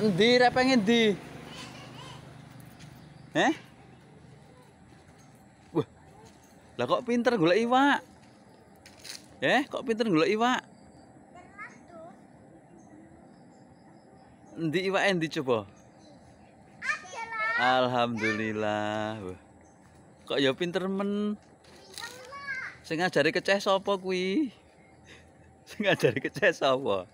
Endi pengen di, eh, Wah. Lah kok pinter golek iwak? Eh, kok pinter golek iwak? Endi iwak endi coba? Alhamdulillah. Wah. Kok ya pinter men. Sing ngajari keceh sapa kuwi? Sing ngajari keceh sapa?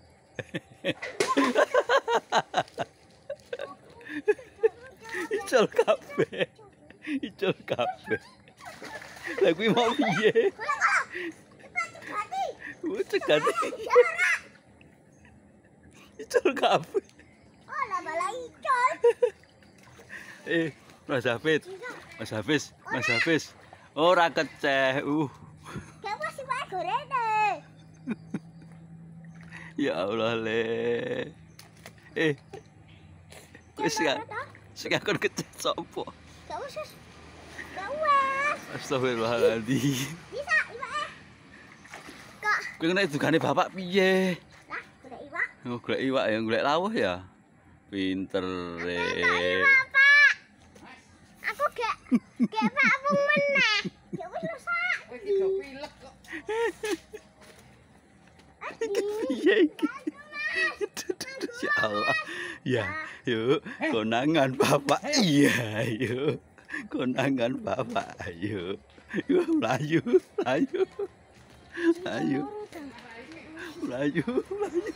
Icol kafe, Icol kafe, Lah kuwi mau piye? Cegati. Icol kafe. Oh, lah balai icol. Eh, Mas Hafiz. Mas iya. Hafiz, Mas Hafiz. Ora oh, keceh. Uh. Kamu sih malah gorene. Ya Allah, Le. Eh. Wis kan. Sing aku kecet sapa? Gak usah. Gak usah. Astagfirullahaladzim. Bisa, Iwak. Eh. Kok. Kuwi nek bapak piye? Lah, golek iwak. Oh, golek iwak ya, golek lawuh ya. Pinter e. Bapak. Aku gak gak pak meneh. Ya wis sak. pilek iya, iya. Ya Allah. Ya, yuk, konangan bapak. Iya, yuk, konangan bapak. Ayo, yuk, melayu, melayu, melayu, melayu, melayu.